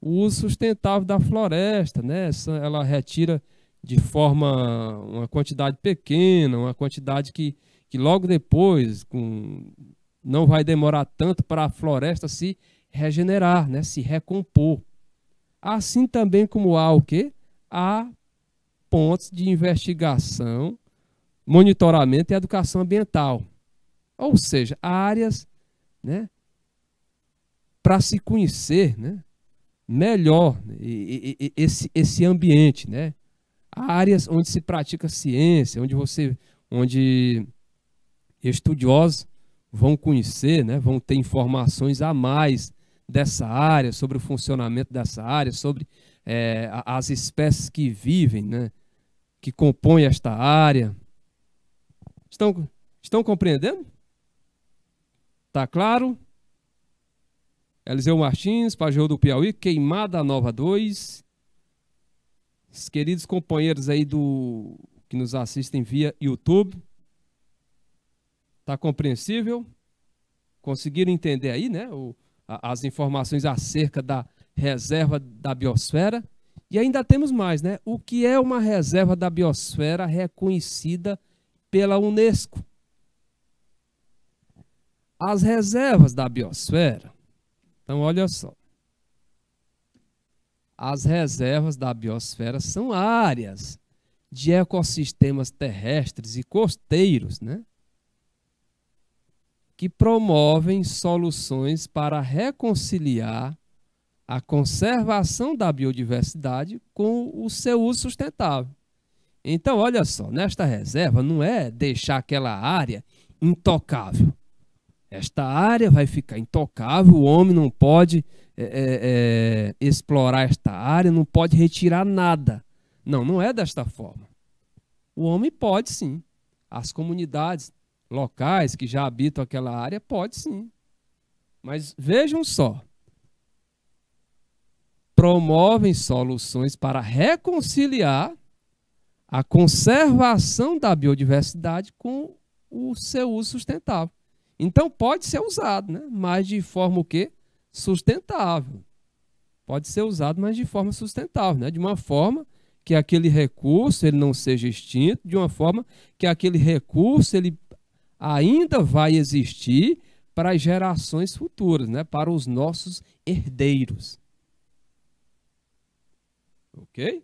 o uso sustentável da floresta, né? Ela retira de forma uma quantidade pequena, uma quantidade que, que logo depois com, não vai demorar tanto para a floresta se regenerar, né? se recompor. Assim também como há o quê? A pontos de investigação, monitoramento e educação ambiental. Ou seja, áreas né, para se conhecer né, melhor né, esse, esse ambiente. Né? Áreas onde se pratica ciência, onde você. onde estudiosos vão conhecer, né, vão ter informações a mais dessa área, sobre o funcionamento dessa área, sobre é, as espécies que vivem, né, que compõem esta área. Estão, estão compreendendo? Está claro? Eliseu Martins, Pajô do Piauí, Queimada Nova 2. Os queridos companheiros aí do que nos assistem via YouTube. Está compreensível? Conseguiram entender aí, né? O, a, as informações acerca da reserva da biosfera. E ainda temos mais, né? O que é uma reserva da biosfera reconhecida pela Unesco? As reservas da biosfera. Então, olha só. As reservas da biosfera são áreas de ecossistemas terrestres e costeiros, né? Que promovem soluções para reconciliar a conservação da biodiversidade com o seu uso sustentável. Então, olha só, nesta reserva não é deixar aquela área intocável. Esta área vai ficar intocável, o homem não pode é, é, é explorar esta área, não pode retirar nada. Não, não é desta forma. O homem pode sim. As comunidades locais que já habitam aquela área pode sim. Mas vejam só, promovem soluções para reconciliar a conservação da biodiversidade com o seu uso sustentável. Então pode ser usado, né? mas de forma o quê? Sustentável. Pode ser usado, mas de forma sustentável, né? de uma forma que aquele recurso ele não seja extinto, de uma forma que aquele recurso ele ainda vai existir para as gerações futuras, né? para os nossos herdeiros. Ok?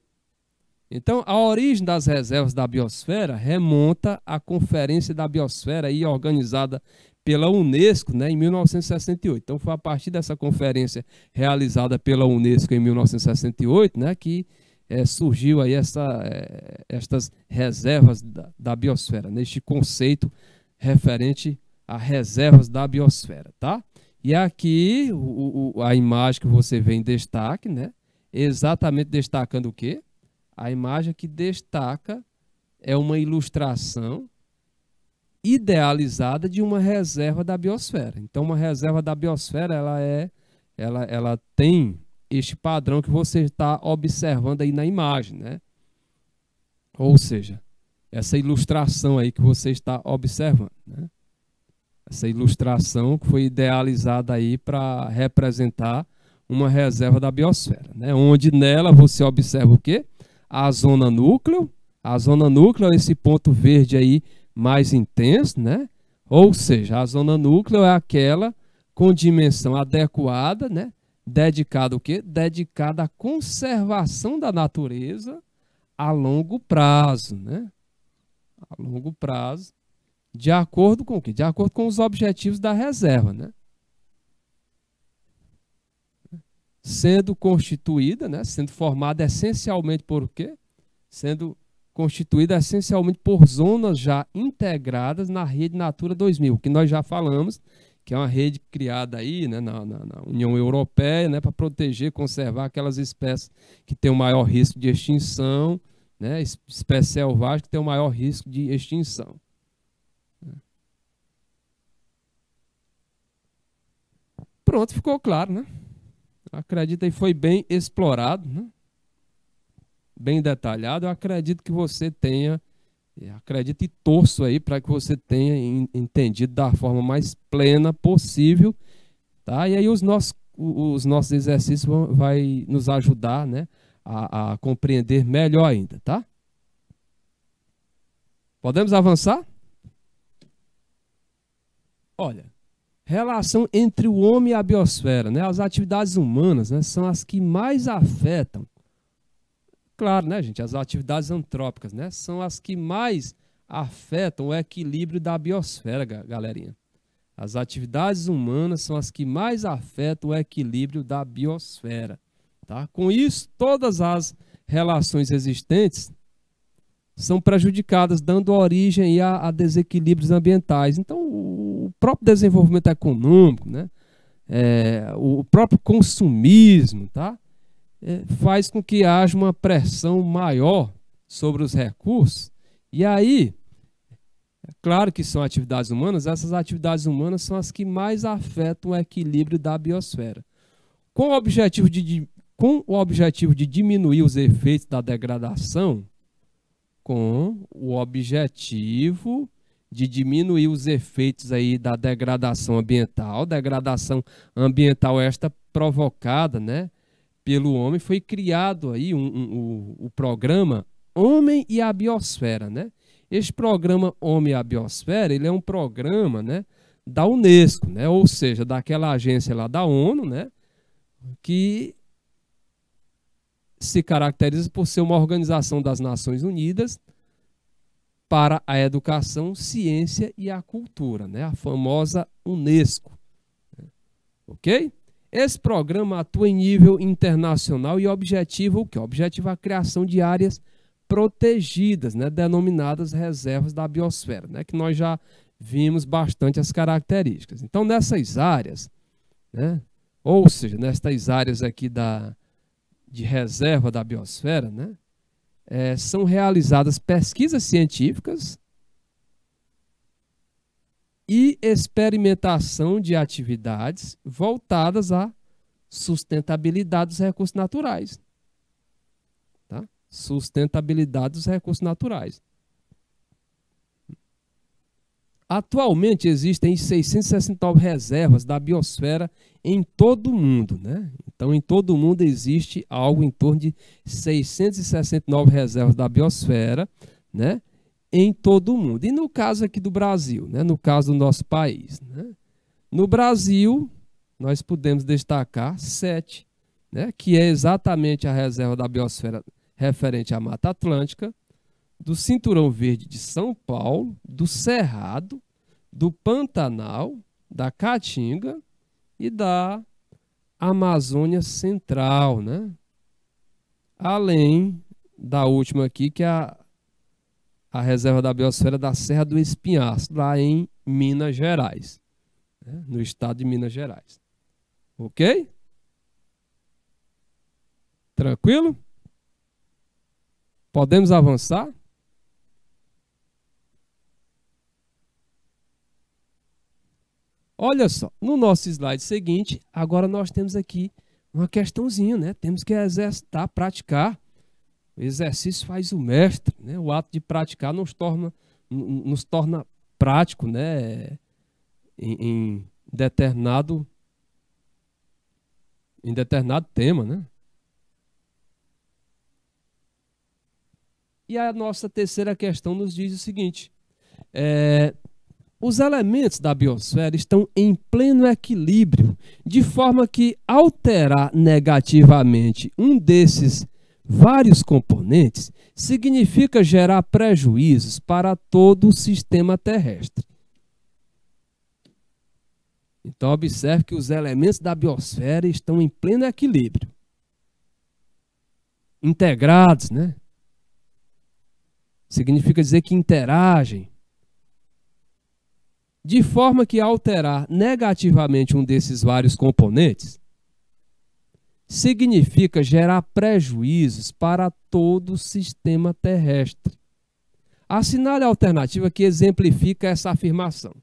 Então, a origem das reservas da biosfera remonta à Conferência da Biosfera, aí organizada pela Unesco né, em 1968. Então, foi a partir dessa conferência realizada pela Unesco em 1968 né, que é, surgiu aí essa, é, estas reservas da, da biosfera, neste né, conceito referente a reservas da biosfera. Tá? E aqui o, o, a imagem que você vê em destaque, né? exatamente destacando o quê? A imagem que destaca é uma ilustração idealizada de uma reserva da biosfera. Então, uma reserva da biosfera, ela é, ela, ela tem este padrão que você está observando aí na imagem, né? Ou seja, essa ilustração aí que você está observando, né? Essa ilustração que foi idealizada aí para representar uma reserva da biosfera, né? onde nela você observa o quê? A zona núcleo, a zona núcleo é esse ponto verde aí mais intenso, né? Ou seja, a zona núcleo é aquela com dimensão adequada, né? Dedicada o quê? Dedicada à conservação da natureza a longo prazo, né? A longo prazo, de acordo com o quê? De acordo com os objetivos da reserva, né? sendo constituída, né, sendo formada essencialmente por quê? Sendo constituída essencialmente por zonas já integradas na rede Natura 2000, que nós já falamos, que é uma rede criada aí né, na, na, na, União Europeia né, para proteger, conservar aquelas espécies que têm o maior risco de extinção, né, espécies selvagens que têm o maior risco de extinção. Pronto, ficou claro, né? acredito que foi bem explorado, né? bem detalhado. Eu acredito que você tenha, é, acredito e torço aí para que você tenha entendido da forma mais plena possível, tá? E aí os nossos, os nossos exercícios vão, vai nos ajudar, né? A, a compreender melhor ainda, tá? Podemos avançar? Olha, relação entre o homem e a biosfera. Né? As atividades humanas né, são as que mais afetam. Claro, né, gente? As atividades antrópicas né, são as que mais afetam o equilíbrio da biosfera, galerinha. As atividades humanas são as que mais afetam o equilíbrio da biosfera. Tá? Com isso, todas as relações existentes são prejudicadas, dando origem a, a desequilíbrios ambientais. Então, o próprio desenvolvimento econômico, né? É, o próprio consumismo, tá? É, faz com que haja uma pressão maior sobre os recursos. E aí, é claro que são atividades humanas, essas atividades humanas são as que mais afetam o equilíbrio da biosfera. Com o objetivo de, com o objetivo de diminuir os efeitos da degradação, com o objetivo de diminuir os efeitos aí da degradação ambiental. Degradação ambiental esta provocada, né, pelo homem. Foi criado aí um, um, um, o programa Homem e a Biosfera, né? Este programa Homem e a Biosfera, ele é um programa, né, da UNESCO, né? Ou seja, daquela agência lá da ONU, né? Que se caracteriza por ser uma organização das Nações Unidas para a educação, ciência e a cultura, né? a famosa Unesco. Né? Ok? Esse programa atua em nível internacional e objetiva o que? Objetiva a criação de áreas protegidas, né? denominadas reservas da biosfera, né? que nós já vimos bastante as características. Então, nessas áreas, né? ou seja, nestas áreas aqui da, de reserva da biosfera, né? É, são realizadas pesquisas científicas e experimentação de atividades voltadas à sustentabilidade dos recursos naturais. Tá? Sustentabilidade dos recursos naturais. Atualmente existem 669 reservas da biosfera em todo o mundo, né? Então, em todo o mundo existe algo em torno de 669 reservas da biosfera, né? Em todo o mundo. E no caso aqui do Brasil, né? No caso do nosso país, né? No Brasil, nós podemos destacar sete, né? Que é exatamente a reserva da biosfera referente à Mata Atlântica, do Cinturão Verde de São Paulo, do Cerrado, do Pantanal, da Caatinga e da Amazônia Central, né? Além da última aqui, que é a, a reserva da biosfera da Serra do Espinhaço, lá em Minas Gerais, né? no estado de Minas Gerais. Ok? Tranquilo? Podemos avançar? Olha só, no nosso slide seguinte, agora nós temos aqui uma questãozinha, né? Temos que exercitar, praticar. O exercício faz o mestre, né? O ato de praticar nos torna, nos torna prático, né? Em, em determinado em determinado tema, né? E a nossa terceira questão nos diz o seguinte: é, os elementos da biosfera estão em pleno equilíbrio, de forma que alterar negativamente um desses vários componentes significa gerar prejuízos para todo o sistema terrestre. Então, observe que os elementos da biosfera estão em pleno equilíbrio, integrados, né? Significa dizer que interagem, de forma que alterar negativamente um desses vários componentes significa gerar prejuízos para todo o sistema terrestre. Assinale a alternativa que exemplifica essa afirmação.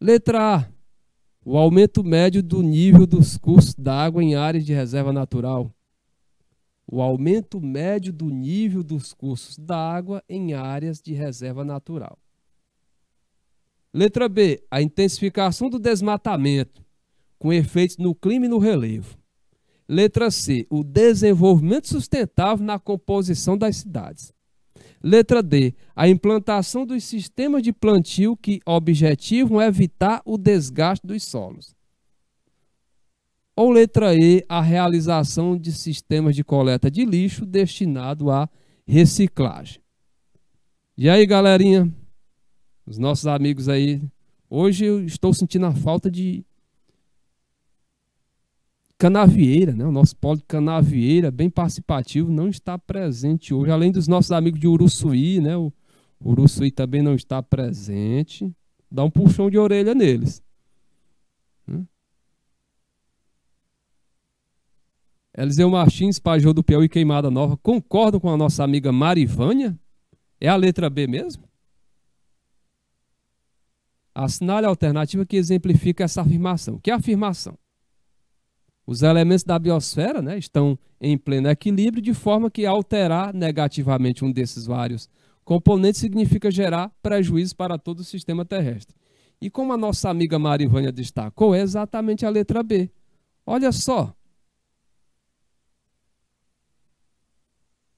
Letra A. O aumento médio do nível dos cursos d'água em áreas de reserva natural. O aumento médio do nível dos cursos d'água em áreas de reserva natural. Letra B, a intensificação do desmatamento com efeitos no clima e no relevo. Letra C, o desenvolvimento sustentável na composição das cidades. Letra D, a implantação dos sistemas de plantio que objetivam evitar o desgaste dos solos. Ou letra E, a realização de sistemas de coleta de lixo destinado à reciclagem. E aí, galerinha? Os nossos amigos aí. Hoje eu estou sentindo a falta de Canavieira, né? O nosso polo de Canavieira, bem participativo, não está presente hoje. Além dos nossos amigos de Uruçuí, né? O Uruçuí também não está presente. Dá um puxão de orelha neles. Hum? Eliseu Martins, Pajô do Piauí Queimada Nova, concordo com a nossa amiga Marivânia? É a letra B mesmo? Assinale a alternativa que exemplifica essa afirmação. Que afirmação? Os elementos da biosfera né, estão em pleno equilíbrio, de forma que alterar negativamente um desses vários componentes significa gerar prejuízo para todo o sistema terrestre. E como a nossa amiga Marivânia destacou, é exatamente a letra B. Olha só.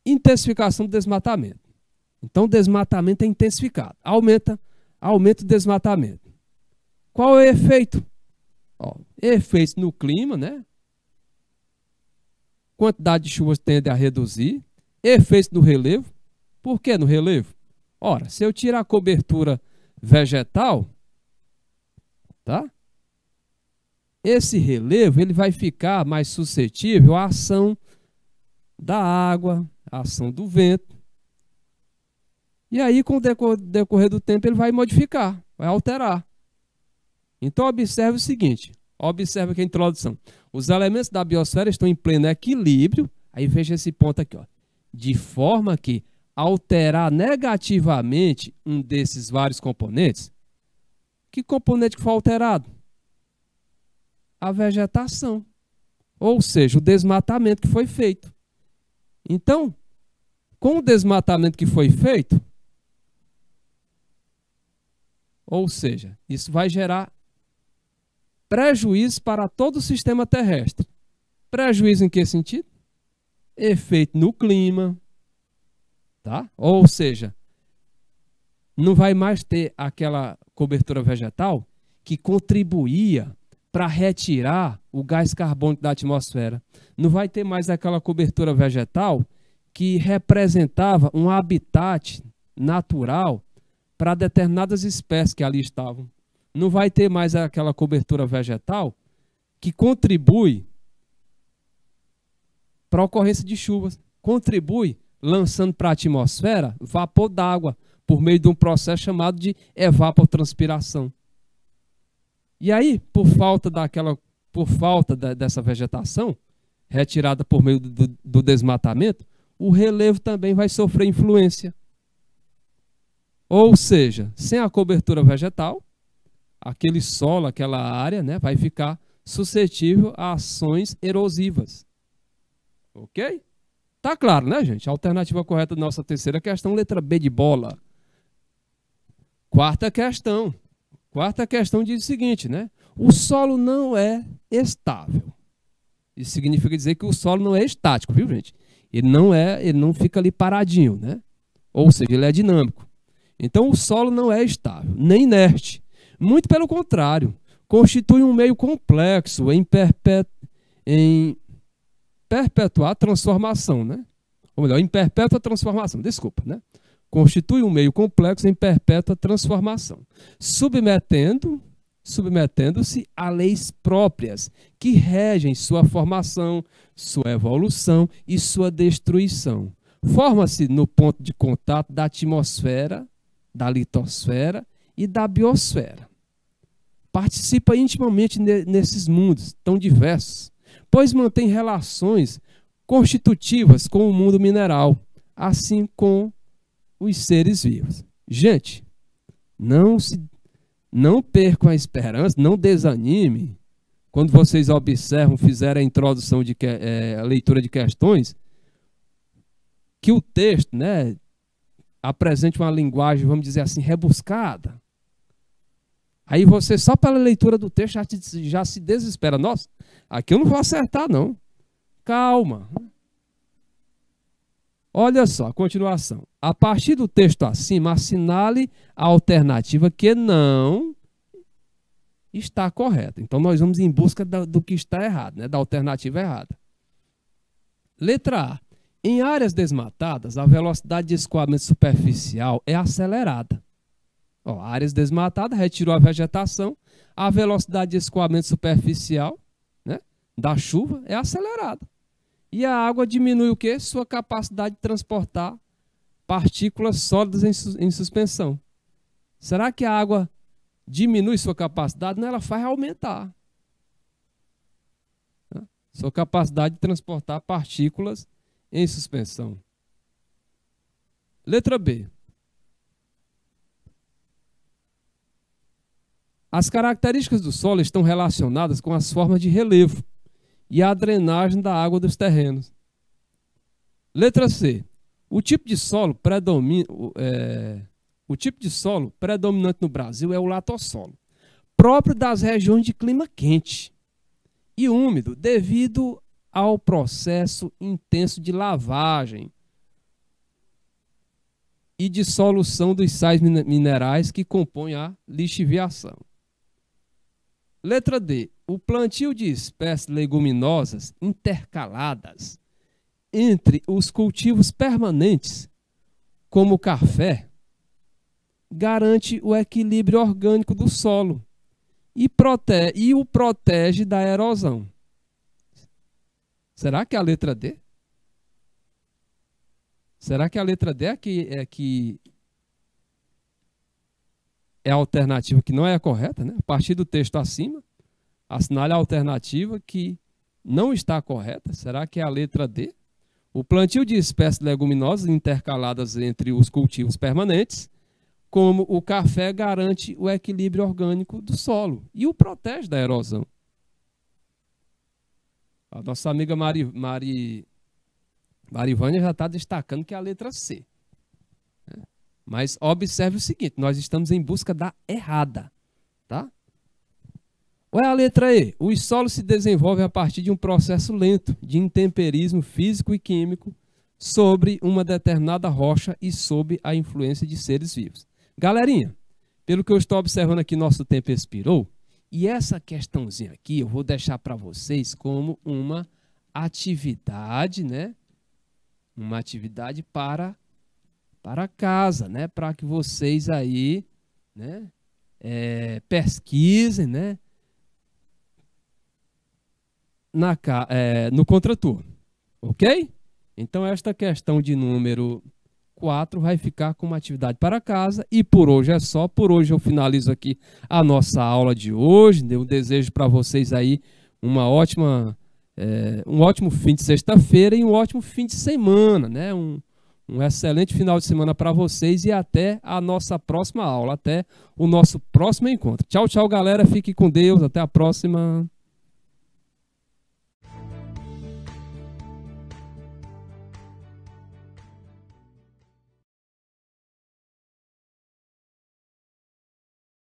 Intensificação do desmatamento. Então, desmatamento é intensificado. Aumenta aumento do desmatamento. Qual é o efeito? Ó, efeito no clima, né? Quantidade de chuvas tende a reduzir. Efeito no relevo. Por que no relevo? Ora, se eu tirar a cobertura vegetal, tá? Esse relevo ele vai ficar mais suscetível à ação da água, à ação do vento. E aí, com o decorrer do tempo, ele vai modificar, vai alterar. Então, observe o seguinte: observe aqui a introdução. Os elementos da biosfera estão em pleno equilíbrio. Aí, veja esse ponto aqui: ó, de forma que alterar negativamente um desses vários componentes, que componente que foi alterado? A vegetação, ou seja, o desmatamento que foi feito. Então, com o desmatamento que foi feito, ou seja, isso vai gerar prejuízo para todo o sistema terrestre. Prejuízo em que sentido? Efeito no clima, tá? Ou seja, não vai mais ter aquela cobertura vegetal que contribuía para retirar o gás carbônico da atmosfera. Não vai ter mais aquela cobertura vegetal que representava um habitat natural para determinadas espécies que ali estavam. Não vai ter mais aquela cobertura vegetal que contribui para a ocorrência de chuvas, contribui lançando para a atmosfera vapor d'água por meio de um processo chamado de evapotranspiração. E aí, por falta daquela, por falta da, dessa vegetação retirada por meio do, do desmatamento, o relevo também vai sofrer influência. Ou seja, sem a cobertura vegetal, aquele solo, aquela área, né, vai ficar suscetível a ações erosivas. Ok? Tá claro, né, gente? A alternativa correta da nossa terceira questão, letra B de bola. Quarta questão. Quarta questão diz o seguinte, né? O solo não é estável. Isso significa dizer que o solo não é estático, viu, gente? Ele não é, ele não fica ali paradinho, né? Ou seja, ele é dinâmico. Então o solo não é estável, nem inerte. Muito pelo contrário, constitui um meio complexo em, perpet... em perpetuar transformação, né? Ou melhor, em perpétua transformação, desculpa, né? Constitui um meio complexo em perpétua transformação, submetendo submetendo-se a leis próprias que regem sua formação, sua evolução e sua destruição. Forma-se no ponto de contato da atmosfera da litosfera e da biosfera. Participa intimamente nesses mundos tão diversos, pois mantém relações constitutivas com o mundo mineral, assim com os seres vivos. Gente, não se não percam a esperança, não desanime quando vocês observam, fizeram a introdução de é, a leitura de questões, que o texto, né, apresente uma linguagem, vamos dizer assim, rebuscada, aí você, só pela leitura do texto, já, te, já se desespera. Nossa, aqui eu não vou acertar, não. Calma. Olha só, continuação. A partir do texto acima, assinale a alternativa que não está correta. Então, nós vamos em busca do, do que está errado, né? da alternativa errada. Letra A. Em áreas desmatadas, a velocidade de escoamento superficial é acelerada. Ó, áreas desmatadas, retirou a vegetação, a velocidade de escoamento superficial né, da chuva é acelerada. E a água diminui o quê? Sua capacidade de transportar partículas sólidas em, su em suspensão. Será que a água diminui sua capacidade? Não, ela faz aumentar. Né? Sua capacidade de transportar partículas em suspensão. Letra B. As características do solo estão relacionadas com as formas de relevo e a drenagem da água dos terrenos. Letra C. O tipo de solo, é, o tipo de solo predominante no Brasil é o latossolo, próprio das regiões de clima quente e úmido, devido ao processo intenso de lavagem e de solução dos sais minerais que compõem a lixiviação. Letra D. O plantio de espécies leguminosas intercaladas entre os cultivos permanentes, como o café, garante o equilíbrio orgânico do solo e, e o protege da erosão. Será que é a letra D? Será que a letra D é que é, que é a alternativa que não é a correta? Né? A partir do texto acima, assinale a alternativa que não está correta. Será que é a letra D? O plantio de espécies leguminosas intercaladas entre os cultivos permanentes, como o café, garante o equilíbrio orgânico do solo e o protege da erosão. A nossa amiga Mari, Mari, Marivânia já está destacando que é a letra C. Né? Mas observe o seguinte: nós estamos em busca da errada. Tá? Qual é a letra E? O solo se desenvolve a partir de um processo lento de intemperismo físico e químico sobre uma determinada rocha e sob a influência de seres vivos. Galerinha, pelo que eu estou observando aqui, nosso tempo expirou. E essa questãozinha aqui eu vou deixar para vocês como uma atividade, né? Uma atividade para para casa, né? Para que vocês aí, né? É, pesquisem, né? Na, é, no contraturno, ok? Então esta questão de número 4 vai ficar com uma atividade para casa. E por hoje é só. Por hoje eu finalizo aqui a nossa aula de hoje. Eu desejo para vocês aí uma ótima, é, um ótimo fim de sexta-feira e um ótimo fim de semana, né? Um, um excelente final de semana para vocês e até a nossa próxima aula, até o nosso próximo encontro. Tchau, tchau, galera. Fique com Deus. Até a próxima.